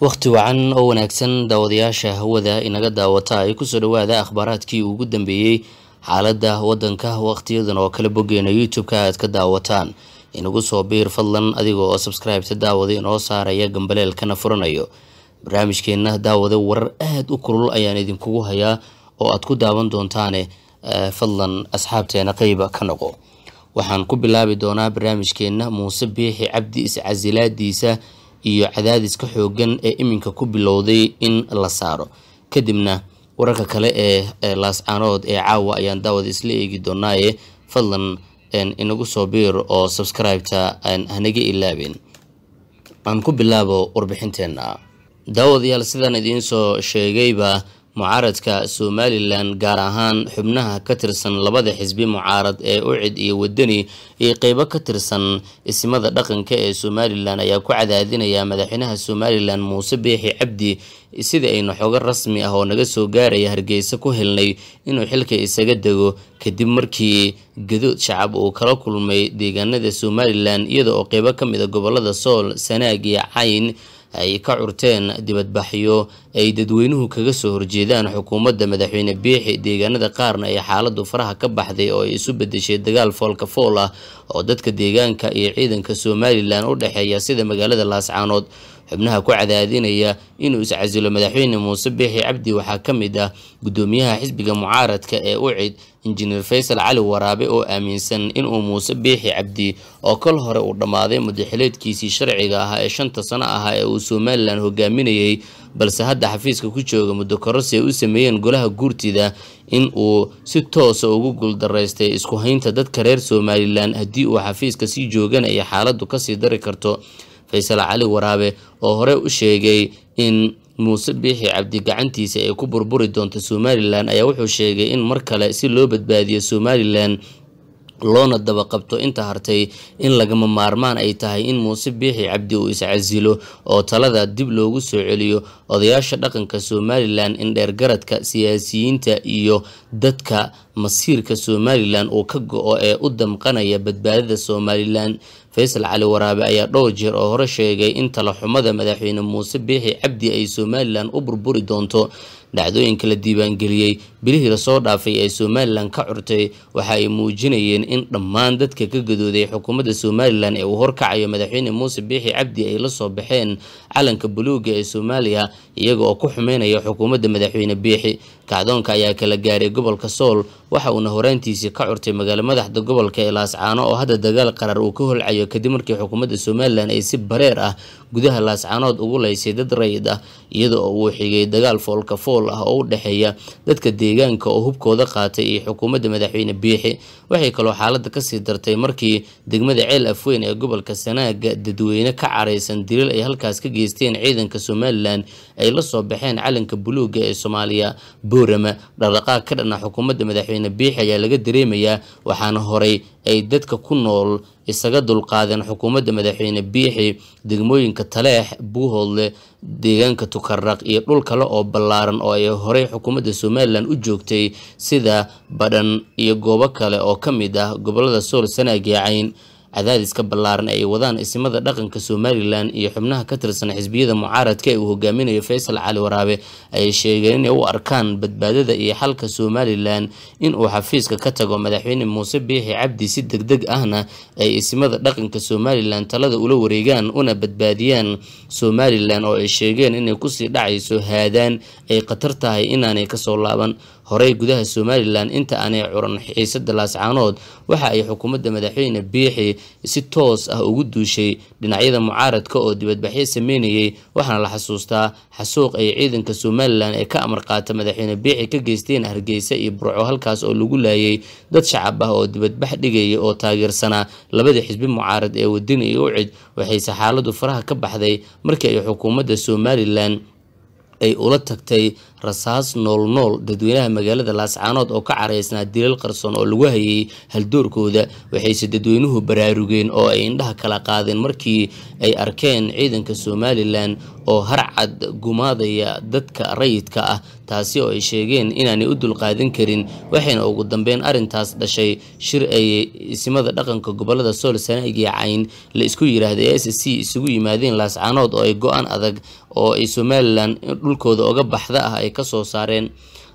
wakhti wacan oo wanaagsan daawadayaasha hawada inaga daawata ay kusoo dhawaada akhbaaraadkii ugu dambeeyey xaaladda waddanka wakhtiyadan oo kale bogeena youtube-ka aad ka daawataan inagu soo biir fadlan adiga oo sabscribeta daawada inoo saaraya gambaleelkana furanayo barnaamijkeenna daawada warar aada u kulul ayaan idinkugu hayaa oo aad ku daawan doontaane eh, fadlan asxaabteena qeyba ka noqo waxaan ku bilaabi doonaa barnaamijkeenna muuse biixi cabdi iscasilaadiisa iyo cadaadiska xooggan ee iminka ku bilowday in la saaro kadibna wararka kale ee laascaanood ee caawa ayaan daawad isla eegi doonaaye fadlan inagu soo biir oo subscribeta hanaga ilaabin aan ku bilaabo warbixinteenna daawadayaal sidaan idiin soo sheegayba mucaaradka somalilan gaar ahaan xubnaha ka tirsan labada xisbi mucaarad ee ucid iyo wadani iyo qeybo ka tirsan ismada dhaqanka ee somalilan ayaa ku cadaadinaya madaxweynaha somalilan muuse biixi cabdi sida aynu xogo rasmi ah oo naga soo gaaraya hargeysa ku helnay inuu xilka isaga dego kadib markii gadood shacab uu kala kulmay deegaanada somalilan iyada oo qeybo ka mid a ah gobolada sool sanaag iyo cayn ay ka curteen dibadbaxyo ay dadweynuhu kaga soo horjeedaan xukuumadda madaxweyne biixi deegaanada qaarna ay xaaladdu faraha ka baxday oo ay isu bedeshay dagaal foolka fool ah oo dadka deegaanka iyo ciidanka somalilan u dhexeeya sida magaalada laascaanood xubnaha ku cadaadinaya inuu iscasilo madaxweyne muuse biixi cabdi waxaa ka mid ah guddoomiyaha xisbiga mucaaradka ee ucid injineer faysal cali waraabe oo aaminsan inuu muuse biixi cabdi oo kol hore uu dhammaaday madaxileedkiisii sharciga ahaa ee shanta sano ahaa ee uu somalilan hogaaminayey balse hadda xafiiska ku jooga muddo kororsi ay u sameeyeen golaha guurtida in uu si toosa ah ugu guuldaraystay isku haynta dadka reer somalilan haddii uu xafiiska sii jooganaya xaaladdu kasii dari karto faysal cali waraabe oo hore u sheegay in muuse biixi cabdi gacantiisa ay ku burburi doonta somalilan ayaa wuxuu sheegay in mar kale si loo badbaadiyo somalilan loona dabaqabto inta hartay in lagama maarmaan ay tahay in muuse biixi cabdi uu iscasilo oo talada dib loogu soo celiyo odayaasha dhaqanka somalilan in dheergaradka siyaasiyiinta iyo dadka masiirka somalilan uu ka go-o ee u damqanaya badbaadada somalilan faysal cali waraabe ayaa dhowr jeer oo hore sheegay in talaxumada madaxweyne muuse biixi cabdi ay somalilan u burburi doonto dhacdooyinka la diiwaangeliyey bilihii lasoo dhaafay ee somalilan ka curtay waxa ay muujinayeen in dhammaan dadka ka gadooday xukuumadda somalilan ee uu horkacayo madaxweyne muuse biixi cabdi ay la soo baxeen calanka buluuga ee soomaaliya iyaga oo ku xumeynaya xukuumadda madaxweyne biixi kacdoonka ayaa kala gaaray gobolka sool waxa uuna horaantiisii ka curtay magaalo madaxda gobolka ee laascaano oo hadda dagaal qarar uu ka holcayo kadib markii xukuumadda somalilan ay si bareer ah gudaha laascaanood ugu laysay dad rayid ah iyada oo uu xigay dagaal foolka fool ah oo u dhexeeya dadka deegaanka oo hubkooda qaatay iyo xukuumadda madaxweyne biixi waxay kaloo xaaladda kasii dartay markii degmada ceel afweyn ee gobolka sanaaga dadweyne ka caraysan dilil ay halkaas ka geysteen ciidanka somalilan ay la soo baxeen calanka buluuga ee soomaaliya goorama dhaqdhaqaaq ka dhana xukuumadda madaxweyne biixi ayaa laga dareemayaa waxaana horay ay dadka ku nool isaga dulqaadeen xukuumadda madaxweyne biixi degmooyinka taleex buuhoodle deegaanka tukarraq iyo dhul kale oo ballaaran oo ay horey xukuumadda somalilan u joogtay sida badhan iyo goobo kale oo ka mid ah gobolada sool sanaag cadaadiska ballaaran ay wadaan isimada dhaqanka somalilan iyo xubnaha ka tirsan xisbiyada mucaaradka ee uu hogaaminayo faysal cali waraabe ayay sheegeen inay u arkaan badbaadada iyo xalka somalilan in uu xafiiska ka tago madaxweyne muuse biixi cabdi si deg deg ahna ay isimada dhaqanka somalilan talada ula wareegaan una badbaadiyaan somalilan oo ay sheegeen inay kusii dhacayso haadaan ay khatar tahay inaanay kasoo laaban horey gudaha somalilan inta aanay curan xiisada laascaanood waxa ay xukuumadda madaxweyne biixi si toos ah ugu duushay dhinacyada mucaaradka oo dibadbaxyo sameynayay waxaana la xasuustaa xasuuq ay ciidanka somalilan ee ka amarqaata madaxweyne biixi ka geysteen hargeysa iyo burco halkaas oo lagu laayay dad shacab ah oo dibadbax dhigaya oo taageersanaa labadii xisbi mucaarad ee wadin iyo ucid waxayse xaaladu faraha ka baxday markii ay xukuumadda somalilan ay ula tagtay rasaas noolnool dadweynaha magaalada laascaanood oo ka caraysnaa dilal qarsoon oo lagu hayay haldoorkooda waxayse dadweynuhu baraarugeen oo ay indhaha kala qaadeen markii ay arkeen ciidanka somalilan oo harcad gumaadaya dadka rayidka ah taasi oo ay sheegeen inaanay u dulqaadan karin waxayna ugu dambeyn arintaas dhashay shir ay isimada dhaqanka gobolada sool sanaag iyo cayn la isku yiraahday s c isugu yimaadeen laascaanood oo ay go-aan adag oo ay somalilan dhulkooda oga baxda ah ay soo saareen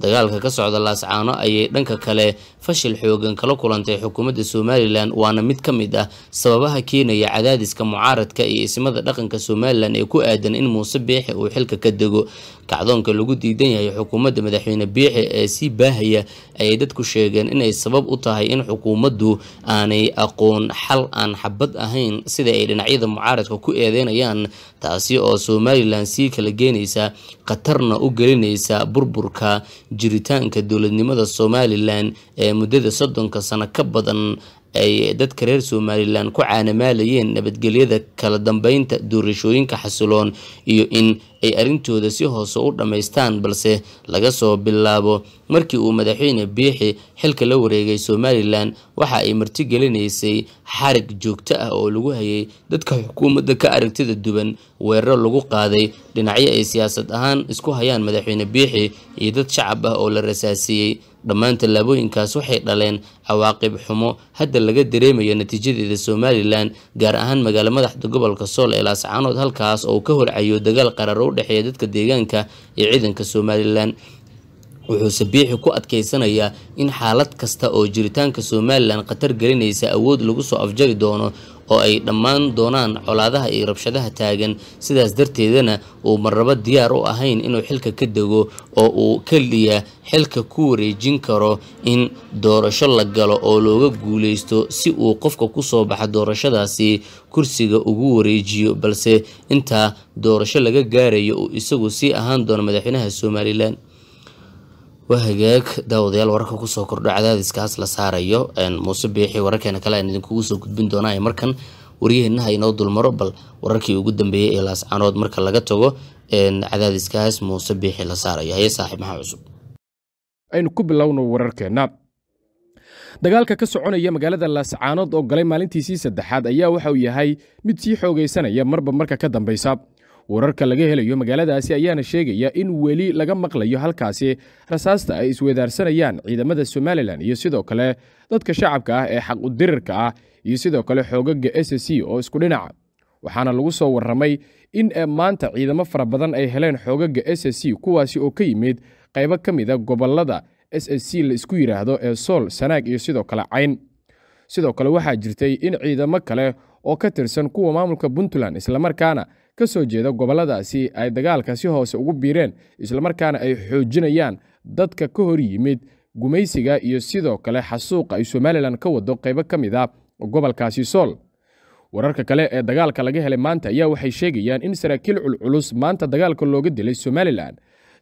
dagaalka ka socda laascaano ayay dhanka kale fashil xoogan kala kulantay xukuumadda somalilan waana mid ka mid ah sababaha keenaya cadaadiska mucaaradka iyo ismada dhaqanka somalilan ee ku aadan in muuse biixi uu xilka ka dego kacdoonka lagu diidan yahay xukuumadda madaxweyne biixi ee sii baahaya ayay dadku sheegeen inay sabab u tahay in xukuumaddu aanay aqoon xal aan xabad ahayn sida ay dhinacyada mucaaradka ku eedeynayaan taasi oo somalilan sii kala geenaysa khatarna u gelinaysa burburka jiritaanka dowladnimada somalilan ee muddada soddonka sano ka badan ay dadka reer somalilan ku caanamaalayeen nabadgelyada kala dambeynta doorashooyinka xasiloon iyo in ay arintooda si hoose u dhammaystaan balse laga soo bilaabo markii uu madaxweyne biixi xilka la wareegay somalilan waxa ay martigelinaysay xarig joogto ah oo lagu hayay dadka xukuumadda ka aragtida duwan weeraro lagu qaaday dhinacyo ay siyaasad ahaan isku hayaan madaxweyne biixi iyo dad shacab ah oo la rasaasiyey dhammaan tallaabooyinkaas waxay dhaleen cawaaqib xumo hadda laga dareemayo natiijadeeda somalilan gaar ahaan magaalo madaxda gobolka sool ee laascaanood halkaas oo ka horcayo dagaal qararo u dhexeeya dadka deegaanka iyo ciidanka somalilan wuxuuse biixi ku adkaysanayaa in xaalad kasta oo jiritaanka somalilan khatar gelinaysa awood lagu soo afjari doono oo ay dhammaan doonaan colaadaha iyo rabshadaha taagan sidaas darteedana uu marnaba diyaar u ahayn inuu xilka ka dego oo uu keliya xilka ku wareejin karo in doorasho la galo oo looga guulaysto si uu qofka kusoo baxa doorashadaasi kursiga ugu wareejiyo balse intaa doorasho laga gaarayo uu isagu sii ahaan doono madaxweynaha somalilan waa hagaag daawadayaal wararka kusoo kordho cadaadiskaas la saarayo muuse biixi wararkeena kale aan idinkugu soo gudbin doonaa markan waryaheena ha inoo dulmaro bal wararkii ugu dambeeyey ee laascanood marka laga tago cadaadiskaas muuse biixi la saarayo haye saaxiib maxaa cusub aynu ku bilowno wararkeenna dagaalka ka soconaya magaalada laascaanood oo galay maalintiisii saddexaad ayaa waxa uu yahay mid sii xoogaysanaya marba marka ka dambaysa wararka laga helayo magaaladaasi ayaana sheegaya in weli laga maqlayo halkaasi rasaasta ay iswedaarsanayaan ciidamada somalilan iyo sidoo kale dadka shacabka ah ee xaq udirirka ah iyo sidoo kale xoogaga s c oo isku dhinaca waxaana lagu soo warramay in maanta ciidamo fara badan ay heleen xoogaga s c kuwaasi oo ka yimid qaybo ka mid mida ah gobolada s c la isku yidhaahdo ee sool sanaag iyo sidoo kale cayn sidoo kale waxaa jirtay in ciidamo kale oo ka tirsan kuwa maamulka puntland islamarkaana ka soo jeeda gobolladaasi ay dagaalka si hoose ugu biireen islamarkaana ay xoojinayaan dadka ka hor yimid gumaysiga iyo sidoo kale xasuuqa ay somalilan ka wado qaybo ka mid a ah gobolkaasi sool wararka kale ee dagaalka laga helay maanta ayaa waxay sheegayaan in saraakiil culculus maanta dagaalka looga dilay somalilan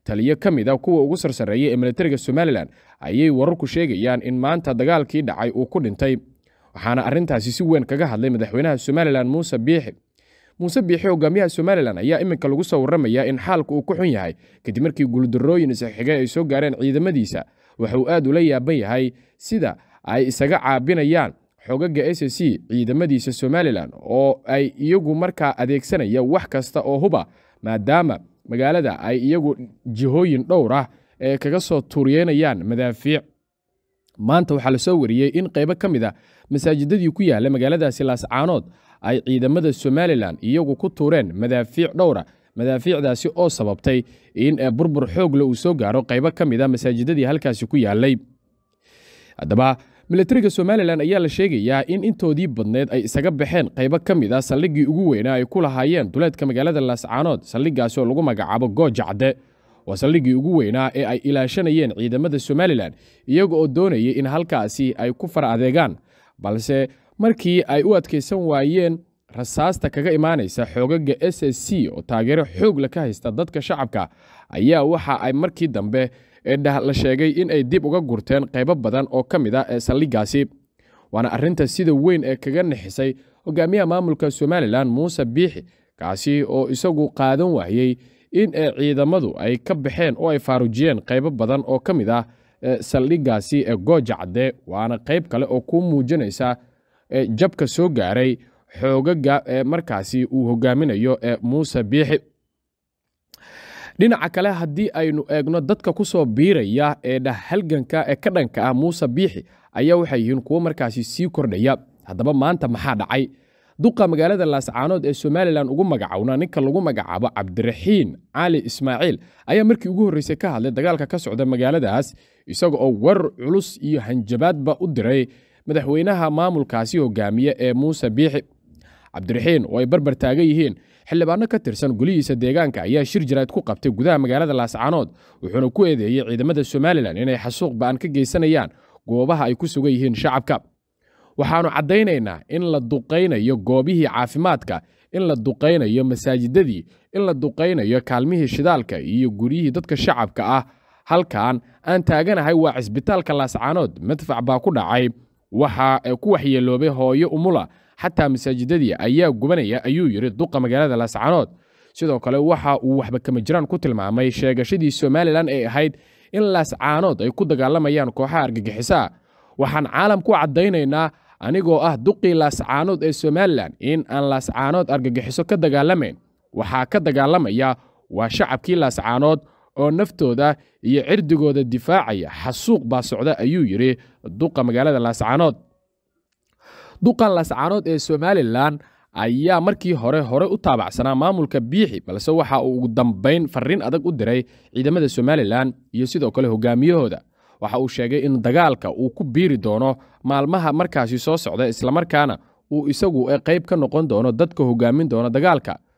taliyo ka mid a ah kuwa ugu sarsareeya ee milatariga somalilan ayay wararku sheegayaan in maanta dagaalkii dhacay uu ku dhintay waxaana arrintaasi si weyn kaga hadlay madaxweynaha somalilan muuse biixi muuse biixi hogaamiyaha somalilan ayaa iminka lagu soo warramaya in xaalku uu ku xun yahay kadib markii guuldarooyin isxigay ay soo gaareen ciidamadiisa waxa uu aad ula yaaban yahay sida ay isaga caabinayaan xogaga s c ciidamadiisa somalilan oo ay iyagu markaa adeegsanaya wax kasta oo huba maadaama magaalada ay iyagu jihooyin dhowr ah ee kaga soo tuuryeynayaan madaafiic maanta waxaa lasoo wariyey in qaybo ka mid a ah masaajidadii ku yaalla magaaladaasi laascaanood ay ciidamada somalilan iyagu ku tuureen madaafiic dhowra ah. madaafiicdaasi oo sababtay in eh, burbur xoogle uu soo gaaro qaybo ka mid a ah masaajidadii halkaasi ku yaalay haddaba milatariga somalilan ayaa la sheegayaa in intoodii badneed ay isaga baxeen qaybo ka mid ah saldhiggii ugu weynaa ay ku lahaayeen duleedka magaalada laascaanood saldhigaasi oo lagu magacaabo goojacde waa saldhiggii ugu weynaa ee ay ilaashanayeen ciidamada somalilan iyaga oo doonayay in halkaasi ay ku far adeegaan balse markii ay u adkaysan waayeen rasaasta kaga imaanaysa xoogaga s s c oo taageero xoogla ka haysta dadka shacabka ayaa waxa ay markii dambe la sheegay in ay dib uga gurteen qaybo badan oo ka mid a ah, ee saldhiggaasi waana arrinta sida weyn ee kaga nixisay hogaamiyaha maamulka somalilan muuse biixi kaasi oo isagu qaadan waayey in ciidamadu ay ka baxeen oo ay faarujiyeen qaybo badan oo ka mid ah e, saldhigaasi goojacde waana qayb kale oo ku muujinaysa e, jabka soo gaaray xoogaga e, markaasi uu hogaaminayo ee muuse biixi dhinaca kale haddii aynu eegno dadka ku soo biiraya ee halganka ee ka dhanka ah muuse biixi ayaa waxay yihiin kuwo markaasi sii kordhaya haddaba maanta maxaa dhacay duqa magaalada laascaanood ee somalilan ugu magacowna ninka lagu magacaabo cabdiraxiin cali ismaaciil ayaa markii ugu horreysay ka hadlay dagaalka ka socda magaaladaas isaga oo war culus iyo hanjabaadba u diray madaxweynaha maamulkaasi hogaamiya ee muuse biixi cabdiraxiin oo ay barbar taagan yihiin xildhibaano ka tirsan golihiisa deegaanka ayaa shir jarayd ku qabtay gudaha magaalada laascaanood wuxuuna ku eedeeyey ciidamada somalilan inay xasuuq ba'an ka geysanayaan goobaha ay ku sugan yihiin shacabka waxaannu caddaynaynaa in la duqaynayo goobihii caafimaadka in la duqaynayo masaajidadii in la duqaynayo kaalmihii shidaalka iyo guryihii dadka shacabka ah halkan aan taaganahay waa cisbitaalka laascaanood madfac baa ku dhacay waxa ku waxyeeloobay hooyo umula xataa masaajidadii ayaa gubanaya ayuu yidhi duqa magaalada laascaanood sidoo kale waxa uu waxba kama jiraan ku tilmaamay sheegashadii somalilan ee ahayd in laascaanood ay ku dagaalamayaan kooxaha argagixisaa waxaan caalam ku caddaynaynaa anigoo ah duqii laascaanood ee somalilan in aan laascaanood argagixiso ka dagaalamayn waxaa ka dagaalamaya waa shacabkii laascaanood oo naftooda iyo cirdigooda difaacaya xasuuq baa socda ayuu yidhi duqa magaalada laascaanood duqan laascaanood ee somalilan ayaa markii hore hore u taabacsanaa maamulka biixi balse waxa uu ugu dambayn farriin adag u diray ciidamada somalilan iyo sidoo kale hogaamiyahooda waxa uu sheegay in dagaalka uu ku biiri doono maalmaha markaasi soo socda islamarkaana uu isagu qayb ka noqon doono dadka hogaamin doona dagaalka